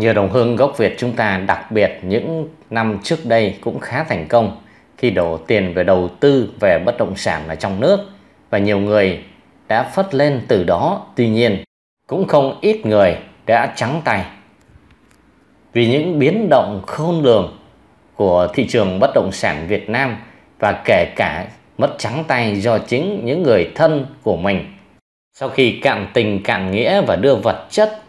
Nhựa đồng hương gốc Việt chúng ta đặc biệt những năm trước đây cũng khá thành công khi đổ tiền về đầu tư về bất động sản ở trong nước và nhiều người đã phất lên từ đó. Tuy nhiên, cũng không ít người đã trắng tay vì những biến động khôn lường của thị trường bất động sản Việt Nam và kể cả mất trắng tay do chính những người thân của mình. Sau khi cạn tình cạn nghĩa và đưa vật chất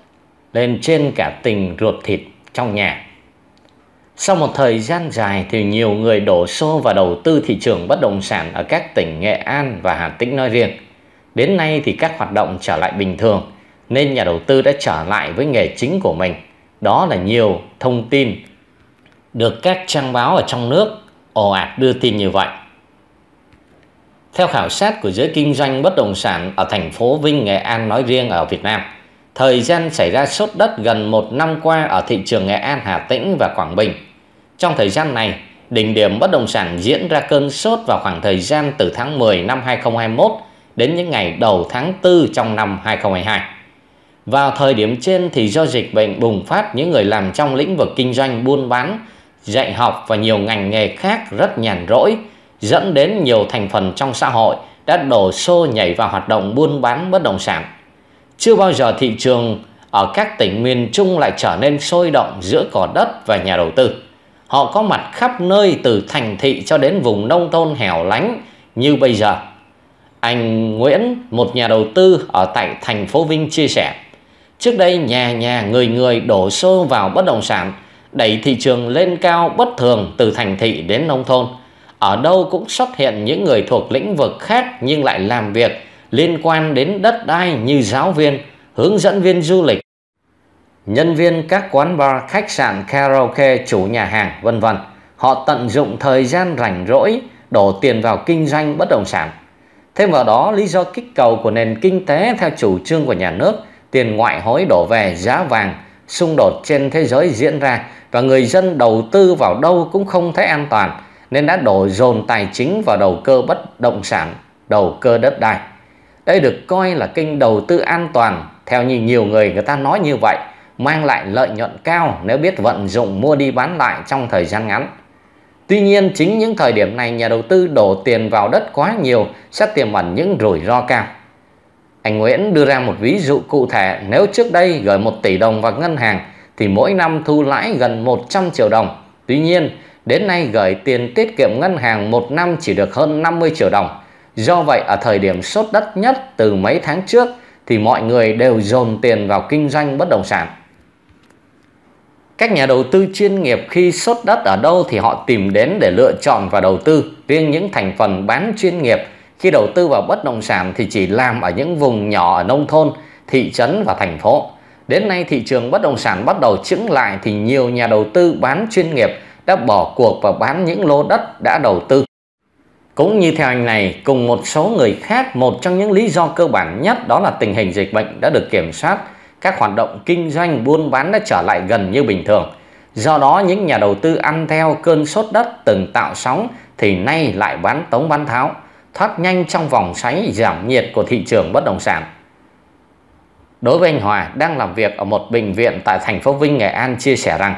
lên trên cả tình ruột thịt trong nhà. Sau một thời gian dài thì nhiều người đổ xô vào đầu tư thị trường bất động sản ở các tỉnh Nghệ An và Hà Tĩnh nói riêng. Đến nay thì các hoạt động trở lại bình thường nên nhà đầu tư đã trở lại với nghề chính của mình. Đó là nhiều thông tin được các trang báo ở trong nước ồ ạt đưa tin như vậy. Theo khảo sát của giới kinh doanh bất động sản ở thành phố Vinh, Nghệ An nói riêng ở Việt Nam – thời gian xảy ra sốt đất gần một năm qua ở thị trường Nghệ An, Hà Tĩnh và Quảng Bình. Trong thời gian này, đỉnh điểm bất động sản diễn ra cơn sốt vào khoảng thời gian từ tháng 10 năm 2021 đến những ngày đầu tháng 4 trong năm 2022. Vào thời điểm trên thì do dịch bệnh bùng phát, những người làm trong lĩnh vực kinh doanh buôn bán, dạy học và nhiều ngành nghề khác rất nhàn rỗi, dẫn đến nhiều thành phần trong xã hội đã đổ xô nhảy vào hoạt động buôn bán bất động sản – chưa bao giờ thị trường ở các tỉnh miền Trung lại trở nên sôi động giữa cỏ đất và nhà đầu tư. Họ có mặt khắp nơi từ thành thị cho đến vùng nông thôn hẻo lánh như bây giờ. Anh Nguyễn, một nhà đầu tư ở tại thành phố Vinh chia sẻ, trước đây nhà nhà người người đổ xô vào bất động sản, đẩy thị trường lên cao bất thường từ thành thị đến nông thôn. Ở đâu cũng xuất hiện những người thuộc lĩnh vực khác nhưng lại làm việc liên quan đến đất đai như giáo viên, hướng dẫn viên du lịch, nhân viên các quán bar, khách sạn, karaoke, chủ nhà hàng, vân vân. Họ tận dụng thời gian rảnh rỗi đổ tiền vào kinh doanh bất động sản. Thêm vào đó, lý do kích cầu của nền kinh tế theo chủ trương của nhà nước, tiền ngoại hối đổ về giá vàng, xung đột trên thế giới diễn ra và người dân đầu tư vào đâu cũng không thấy an toàn nên đã đổ dồn tài chính vào đầu cơ bất động sản, đầu cơ đất đai. Đây được coi là kênh đầu tư an toàn, theo như nhiều người người ta nói như vậy, mang lại lợi nhuận cao nếu biết vận dụng mua đi bán lại trong thời gian ngắn. Tuy nhiên chính những thời điểm này nhà đầu tư đổ tiền vào đất quá nhiều sẽ tiềm ẩn những rủi ro cao. Anh Nguyễn đưa ra một ví dụ cụ thể nếu trước đây gửi 1 tỷ đồng vào ngân hàng thì mỗi năm thu lãi gần 100 triệu đồng. Tuy nhiên, đến nay gửi tiền tiết kiệm ngân hàng một năm chỉ được hơn 50 triệu đồng. Do vậy ở thời điểm sốt đất nhất từ mấy tháng trước thì mọi người đều dồn tiền vào kinh doanh bất động sản. Các nhà đầu tư chuyên nghiệp khi sốt đất ở đâu thì họ tìm đến để lựa chọn và đầu tư. Riêng những thành phần bán chuyên nghiệp khi đầu tư vào bất động sản thì chỉ làm ở những vùng nhỏ ở nông thôn, thị trấn và thành phố. Đến nay thị trường bất động sản bắt đầu chững lại thì nhiều nhà đầu tư bán chuyên nghiệp đã bỏ cuộc và bán những lô đất đã đầu tư. Cũng như theo anh này, cùng một số người khác, một trong những lý do cơ bản nhất đó là tình hình dịch bệnh đã được kiểm soát, các hoạt động kinh doanh buôn bán đã trở lại gần như bình thường. Do đó những nhà đầu tư ăn theo cơn sốt đất từng tạo sóng thì nay lại bán tống bán tháo, thoát nhanh trong vòng xoáy giảm nhiệt của thị trường bất động sản. Đối với anh Hòa đang làm việc ở một bệnh viện tại thành phố Vinh, Nghệ An chia sẻ rằng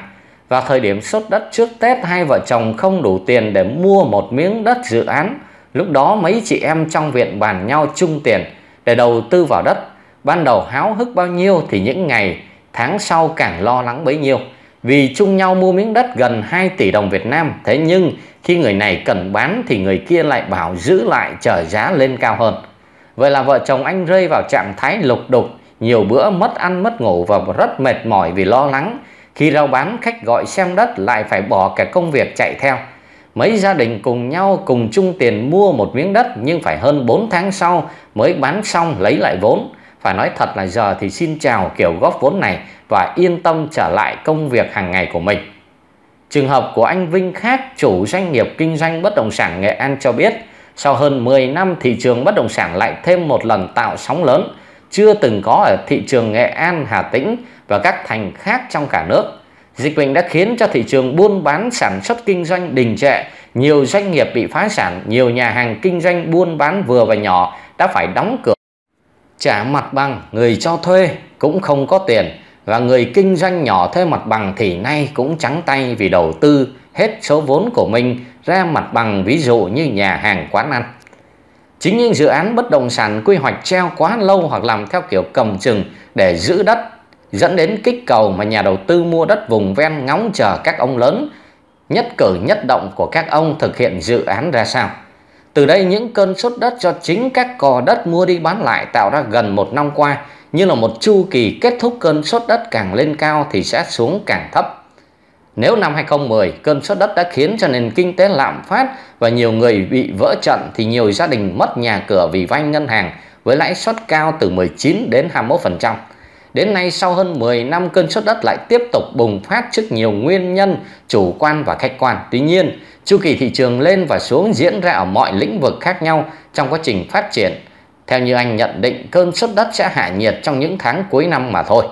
và thời điểm sốt đất trước Tết hai vợ chồng không đủ tiền để mua một miếng đất dự án. Lúc đó mấy chị em trong viện bàn nhau chung tiền để đầu tư vào đất. Ban đầu háo hức bao nhiêu thì những ngày, tháng sau càng lo lắng bấy nhiêu. Vì chung nhau mua miếng đất gần 2 tỷ đồng Việt Nam, thế nhưng khi người này cần bán thì người kia lại bảo giữ lại chờ giá lên cao hơn. Vậy là vợ chồng anh rơi vào trạng thái lục đục, nhiều bữa mất ăn mất ngủ và rất mệt mỏi vì lo lắng khi rao bán khách gọi xem đất lại phải bỏ cả công việc chạy theo. Mấy gia đình cùng nhau cùng chung tiền mua một miếng đất nhưng phải hơn 4 tháng sau mới bán xong lấy lại vốn. Phải nói thật là giờ thì xin chào kiểu góp vốn này và yên tâm trở lại công việc hàng ngày của mình. Trường hợp của anh Vinh khác, chủ doanh nghiệp kinh doanh bất động sản Nghệ An cho biết, sau hơn 10 năm thị trường bất động sản lại thêm một lần tạo sóng lớn, chưa từng có ở thị trường Nghệ An, Hà Tĩnh và các thành khác trong cả nước. Dịch bệnh đã khiến cho thị trường buôn bán sản xuất kinh doanh đình trệ, nhiều doanh nghiệp bị phá sản, nhiều nhà hàng kinh doanh buôn bán vừa và nhỏ đã phải đóng cửa. Trả mặt bằng, người cho thuê cũng không có tiền và người kinh doanh nhỏ thuê mặt bằng thì nay cũng trắng tay vì đầu tư hết số vốn của mình ra mặt bằng ví dụ như nhà hàng quán ăn. Chính những dự án bất động sản quy hoạch treo quá lâu hoặc làm theo kiểu cầm chừng để giữ đất dẫn đến kích cầu mà nhà đầu tư mua đất vùng ven ngóng chờ các ông lớn nhất cử nhất động của các ông thực hiện dự án ra sao. Từ đây những cơn sốt đất cho chính các cò đất mua đi bán lại tạo ra gần một năm qua như là một chu kỳ kết thúc cơn sốt đất càng lên cao thì sẽ xuống càng thấp. Nếu năm 2010 cơn sốt đất đã khiến cho nền kinh tế lạm phát và nhiều người bị vỡ trận thì nhiều gia đình mất nhà cửa vì vay ngân hàng với lãi suất cao từ 19 đến 21%. Đến nay sau hơn 10 năm cơn sốt đất lại tiếp tục bùng phát trước nhiều nguyên nhân chủ quan và khách quan. Tuy nhiên, chu kỳ thị trường lên và xuống diễn ra ở mọi lĩnh vực khác nhau trong quá trình phát triển. Theo như anh nhận định, cơn sốt đất sẽ hạ nhiệt trong những tháng cuối năm mà thôi.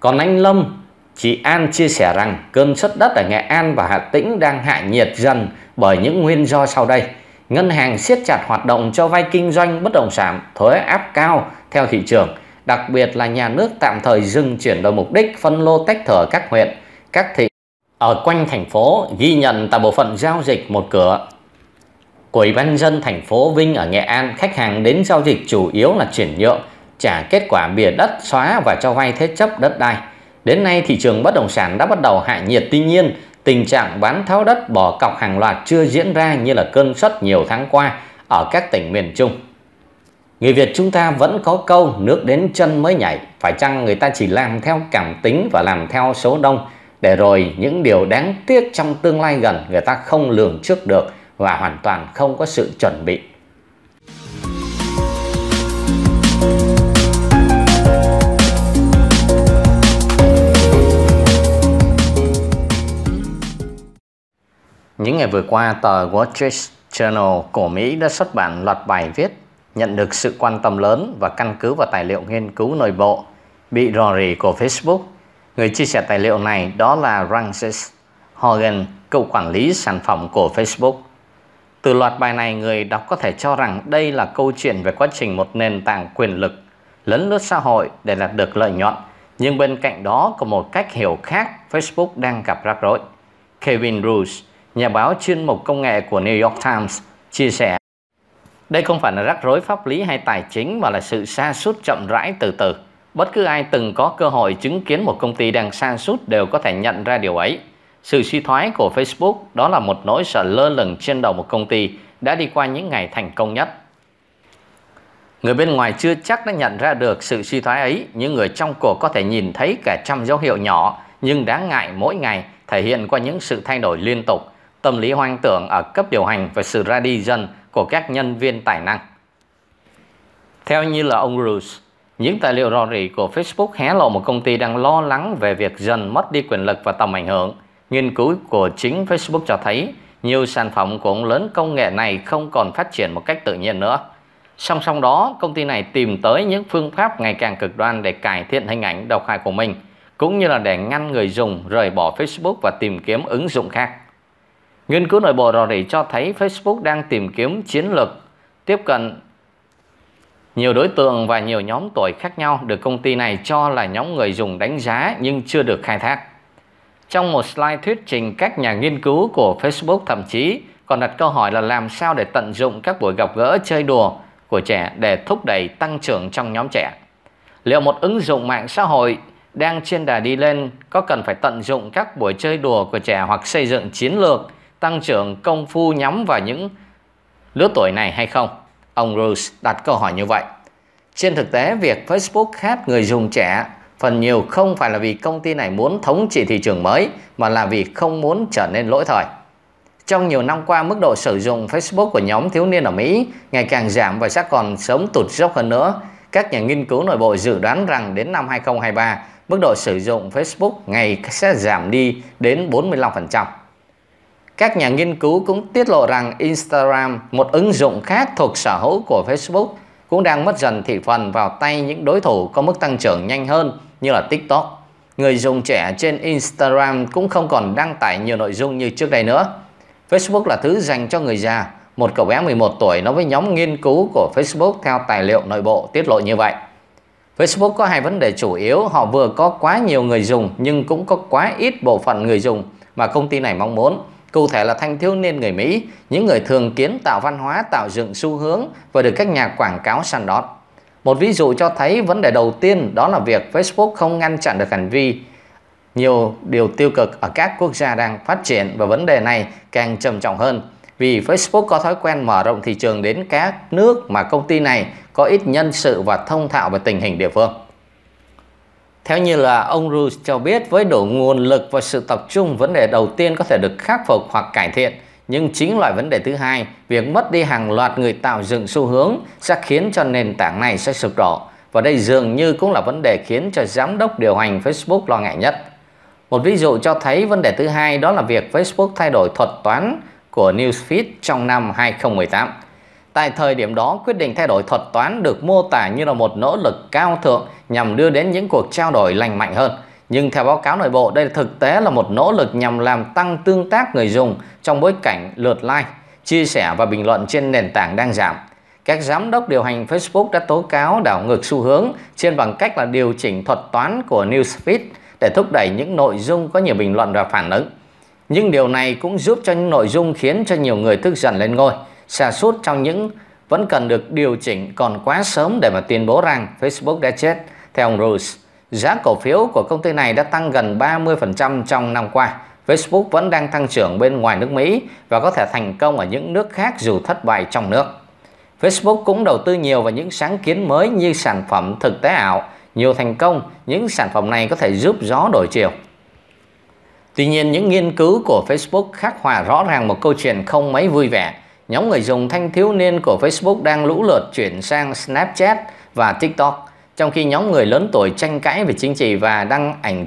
Còn anh Lâm, Chị An chia sẻ rằng cơn sốt đất ở Nghệ An và Hà Tĩnh đang hạ nhiệt dần bởi những nguyên do sau đây. Ngân hàng siết chặt hoạt động cho vay kinh doanh bất động sản, thuế áp cao theo thị trường, đặc biệt là nhà nước tạm thời dừng chuyển đổi mục đích phân lô tách thửa các huyện, các thị ở quanh thành phố ghi nhận tại bộ phận giao dịch một cửa. Của Ủy ban dân thành phố Vinh ở Nghệ An, khách hàng đến giao dịch chủ yếu là chuyển nhượng, trả kết quả bìa đất xóa và cho vay thế chấp đất đai. Đến nay thị trường bất động sản đã bắt đầu hạ nhiệt tuy nhiên tình trạng bán tháo đất bỏ cọc hàng loạt chưa diễn ra như là cơn sốt nhiều tháng qua ở các tỉnh miền Trung. Người Việt chúng ta vẫn có câu nước đến chân mới nhảy, phải chăng người ta chỉ làm theo cảm tính và làm theo số đông để rồi những điều đáng tiếc trong tương lai gần người ta không lường trước được và hoàn toàn không có sự chuẩn bị. những ngày vừa qua, tờ Wall Street Journal của Mỹ đã xuất bản loạt bài viết nhận được sự quan tâm lớn và căn cứ vào tài liệu nghiên cứu nội bộ bị rò rỉ của Facebook. Người chia sẻ tài liệu này đó là Francis Hogan, cựu quản lý sản phẩm của Facebook. Từ loạt bài này, người đọc có thể cho rằng đây là câu chuyện về quá trình một nền tảng quyền lực lấn lướt xã hội để đạt được lợi nhuận. Nhưng bên cạnh đó có một cách hiểu khác Facebook đang gặp rắc rối. Kevin Bruce, nhà báo chuyên mục công nghệ của New York Times, chia sẻ. Đây không phải là rắc rối pháp lý hay tài chính mà là sự sa sút chậm rãi từ từ. Bất cứ ai từng có cơ hội chứng kiến một công ty đang sa sút đều có thể nhận ra điều ấy. Sự suy thoái của Facebook đó là một nỗi sợ lơ lửng trên đầu một công ty đã đi qua những ngày thành công nhất. Người bên ngoài chưa chắc đã nhận ra được sự suy thoái ấy, những người trong cuộc có thể nhìn thấy cả trăm dấu hiệu nhỏ nhưng đáng ngại mỗi ngày thể hiện qua những sự thay đổi liên tục tâm lý hoang tưởng ở cấp điều hành và sự ra đi dần của các nhân viên tài năng. Theo như là ông Bruce, những tài liệu rò rỉ của Facebook hé lộ một công ty đang lo lắng về việc dần mất đi quyền lực và tầm ảnh hưởng. Nghiên cứu của chính Facebook cho thấy nhiều sản phẩm của ông lớn công nghệ này không còn phát triển một cách tự nhiên nữa. Song song đó, công ty này tìm tới những phương pháp ngày càng cực đoan để cải thiện hình ảnh độc hại của mình, cũng như là để ngăn người dùng rời bỏ Facebook và tìm kiếm ứng dụng khác. Nghiên cứu nội bộ rò rỉ cho thấy Facebook đang tìm kiếm chiến lược tiếp cận nhiều đối tượng và nhiều nhóm tuổi khác nhau được công ty này cho là nhóm người dùng đánh giá nhưng chưa được khai thác. Trong một slide thuyết trình các nhà nghiên cứu của Facebook thậm chí còn đặt câu hỏi là làm sao để tận dụng các buổi gặp gỡ chơi đùa của trẻ để thúc đẩy tăng trưởng trong nhóm trẻ. Liệu một ứng dụng mạng xã hội đang trên đà đi lên có cần phải tận dụng các buổi chơi đùa của trẻ hoặc xây dựng chiến lược tăng trưởng công phu nhắm vào những lứa tuổi này hay không? Ông Rose đặt câu hỏi như vậy. Trên thực tế, việc Facebook khát người dùng trẻ phần nhiều không phải là vì công ty này muốn thống trị thị trường mới mà là vì không muốn trở nên lỗi thời. Trong nhiều năm qua, mức độ sử dụng Facebook của nhóm thiếu niên ở Mỹ ngày càng giảm và sẽ còn sớm tụt dốc hơn nữa. Các nhà nghiên cứu nội bộ dự đoán rằng đến năm 2023, mức độ sử dụng Facebook ngày sẽ giảm đi đến 45% các nhà nghiên cứu cũng tiết lộ rằng Instagram, một ứng dụng khác thuộc sở hữu của Facebook, cũng đang mất dần thị phần vào tay những đối thủ có mức tăng trưởng nhanh hơn như là TikTok. Người dùng trẻ trên Instagram cũng không còn đăng tải nhiều nội dung như trước đây nữa. Facebook là thứ dành cho người già. Một cậu bé 11 tuổi nói với nhóm nghiên cứu của Facebook theo tài liệu nội bộ tiết lộ như vậy. Facebook có hai vấn đề chủ yếu, họ vừa có quá nhiều người dùng nhưng cũng có quá ít bộ phận người dùng mà công ty này mong muốn. Cụ thể là thanh thiếu niên người Mỹ, những người thường kiến tạo văn hóa tạo dựng xu hướng và được các nhà quảng cáo săn đón. Một ví dụ cho thấy vấn đề đầu tiên đó là việc Facebook không ngăn chặn được hành vi nhiều điều tiêu cực ở các quốc gia đang phát triển và vấn đề này càng trầm trọng hơn vì Facebook có thói quen mở rộng thị trường đến các nước mà công ty này có ít nhân sự và thông thạo về tình hình địa phương. Theo như là ông Rus cho biết, với đủ nguồn lực và sự tập trung, vấn đề đầu tiên có thể được khắc phục hoặc cải thiện. Nhưng chính loại vấn đề thứ hai, việc mất đi hàng loạt người tạo dựng xu hướng sẽ khiến cho nền tảng này sẽ sụp đổ. Và đây dường như cũng là vấn đề khiến cho giám đốc điều hành Facebook lo ngại nhất. Một ví dụ cho thấy vấn đề thứ hai đó là việc Facebook thay đổi thuật toán của Newsfeed trong năm 2018. Tại thời điểm đó, quyết định thay đổi thuật toán được mô tả như là một nỗ lực cao thượng nhằm đưa đến những cuộc trao đổi lành mạnh hơn. Nhưng theo báo cáo nội bộ, đây thực tế là một nỗ lực nhằm làm tăng tương tác người dùng trong bối cảnh lượt like, chia sẻ và bình luận trên nền tảng đang giảm. Các giám đốc điều hành Facebook đã tố cáo đảo ngược xu hướng trên bằng cách là điều chỉnh thuật toán của Newsfeed để thúc đẩy những nội dung có nhiều bình luận và phản ứng. Nhưng điều này cũng giúp cho những nội dung khiến cho nhiều người tức giận lên ngôi. Sa sút trong những vẫn cần được điều chỉnh còn quá sớm để mà tuyên bố rằng Facebook đã chết. Theo ông Rose, giá cổ phiếu của công ty này đã tăng gần 30% trong năm qua. Facebook vẫn đang tăng trưởng bên ngoài nước Mỹ và có thể thành công ở những nước khác dù thất bại trong nước. Facebook cũng đầu tư nhiều vào những sáng kiến mới như sản phẩm thực tế ảo. Nhiều thành công, những sản phẩm này có thể giúp gió đổi chiều. Tuy nhiên, những nghiên cứu của Facebook khắc họa rõ ràng một câu chuyện không mấy vui vẻ nhóm người dùng thanh thiếu niên của Facebook đang lũ lượt chuyển sang Snapchat và TikTok, trong khi nhóm người lớn tuổi tranh cãi về chính trị và đăng ảnh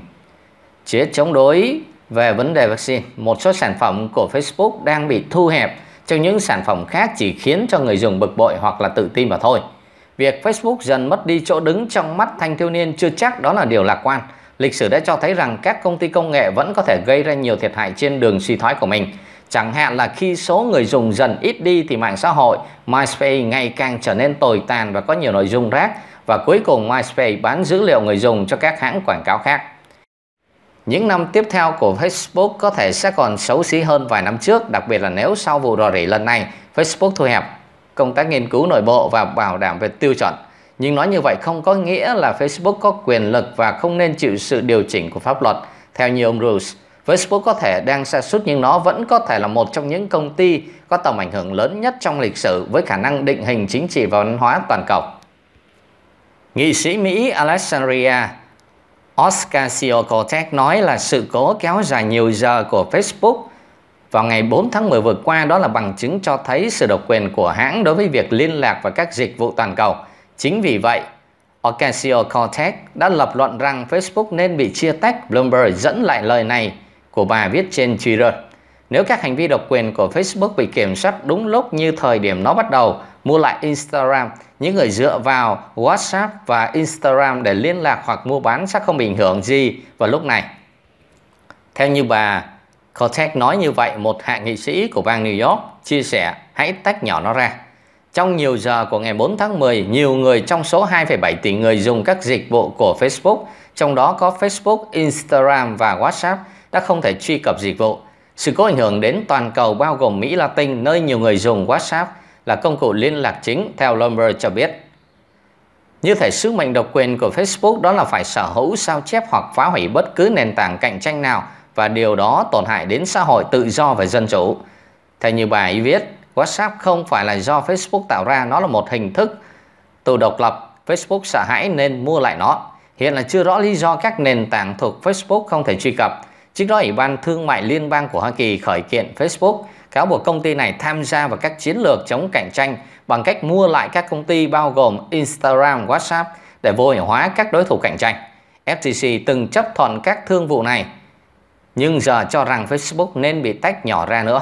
chế chống đối về vấn đề vaccine. Một số sản phẩm của Facebook đang bị thu hẹp trong những sản phẩm khác chỉ khiến cho người dùng bực bội hoặc là tự tin mà thôi. Việc Facebook dần mất đi chỗ đứng trong mắt thanh thiếu niên chưa chắc đó là điều lạc quan. Lịch sử đã cho thấy rằng các công ty công nghệ vẫn có thể gây ra nhiều thiệt hại trên đường suy thoái của mình. Chẳng hạn là khi số người dùng dần ít đi thì mạng xã hội MySpace ngày càng trở nên tồi tàn và có nhiều nội dung rác và cuối cùng MySpace bán dữ liệu người dùng cho các hãng quảng cáo khác. Những năm tiếp theo của Facebook có thể sẽ còn xấu xí hơn vài năm trước, đặc biệt là nếu sau vụ rò rỉ lần này, Facebook thu hẹp công tác nghiên cứu nội bộ và bảo đảm về tiêu chuẩn. Nhưng nói như vậy không có nghĩa là Facebook có quyền lực và không nên chịu sự điều chỉnh của pháp luật, theo như ông Bruce. Facebook có thể đang sa sút nhưng nó vẫn có thể là một trong những công ty có tầm ảnh hưởng lớn nhất trong lịch sử với khả năng định hình chính trị và văn hóa toàn cầu. Nghị sĩ Mỹ Alexandria Ocasio-Cortez nói là sự cố kéo dài nhiều giờ của Facebook vào ngày 4 tháng 10 vừa qua đó là bằng chứng cho thấy sự độc quyền của hãng đối với việc liên lạc và các dịch vụ toàn cầu. Chính vì vậy, Ocasio-Cortez đã lập luận rằng Facebook nên bị chia tách. Bloomberg dẫn lại lời này của bài viết trên Twitter. Nếu các hành vi độc quyền của Facebook bị kiểm soát đúng lúc như thời điểm nó bắt đầu, mua lại Instagram, những người dựa vào WhatsApp và Instagram để liên lạc hoặc mua bán sẽ không bị ảnh hưởng gì vào lúc này. Theo như bà Cortez nói như vậy, một hạ nghị sĩ của bang New York chia sẻ hãy tách nhỏ nó ra. Trong nhiều giờ của ngày 4 tháng 10, nhiều người trong số 2,7 tỷ người dùng các dịch vụ của Facebook, trong đó có Facebook, Instagram và WhatsApp đã không thể truy cập dịch vụ. Sự cố ảnh hưởng đến toàn cầu bao gồm Mỹ Latin, nơi nhiều người dùng WhatsApp là công cụ liên lạc chính, theo Lumber cho biết. Như thể sức mạnh độc quyền của Facebook đó là phải sở hữu sao chép hoặc phá hủy bất cứ nền tảng cạnh tranh nào và điều đó tổn hại đến xã hội tự do và dân chủ. Theo như bài viết, WhatsApp không phải là do Facebook tạo ra, nó là một hình thức tù độc lập. Facebook sợ hãi nên mua lại nó. Hiện là chưa rõ lý do các nền tảng thuộc Facebook không thể truy cập. Trước đó, Ủy ban Thương mại Liên bang của Hoa Kỳ khởi kiện Facebook cáo buộc công ty này tham gia vào các chiến lược chống cạnh tranh bằng cách mua lại các công ty bao gồm Instagram, WhatsApp để vô hiệu hóa các đối thủ cạnh tranh. FTC từng chấp thuận các thương vụ này, nhưng giờ cho rằng Facebook nên bị tách nhỏ ra nữa.